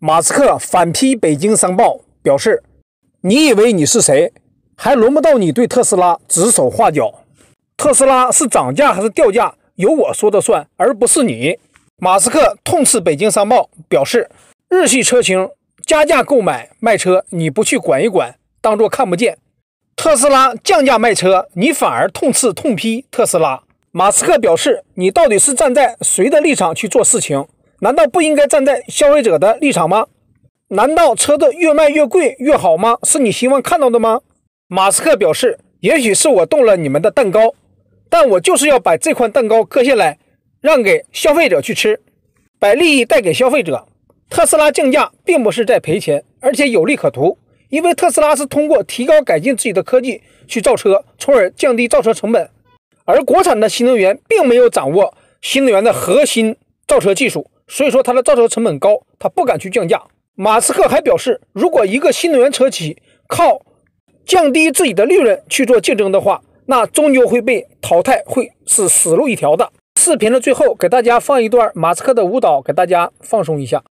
马斯克反批《北京商报》，表示：“你以为你是谁？还轮不到你对特斯拉指手画脚。特斯拉是涨价还是掉价，由我说的算，而不是你。”马斯克痛斥《北京商报》，表示：“日系车型加价购买卖车，你不去管一管，当作看不见；特斯拉降价卖车，你反而痛斥痛批特斯拉。”马斯克表示：“你到底是站在谁的立场去做事情？”难道不应该站在消费者的立场吗？难道车子越卖越贵越好吗？是你希望看到的吗？马斯克表示：“也许是我动了你们的蛋糕，但我就是要把这块蛋糕割下来，让给消费者去吃，把利益带给消费者。特斯拉降价并不是在赔钱，而且有利可图，因为特斯拉是通过提高、改进自己的科技去造车，从而降低造车成本。而国产的新能源并没有掌握新能源的核心造车技术。”所以说，它的造车成本高，它不敢去降价。马斯克还表示，如果一个新能源车企靠降低自己的利润去做竞争的话，那终究会被淘汰，会是死路一条的。视频的最后，给大家放一段马斯克的舞蹈，给大家放松一下。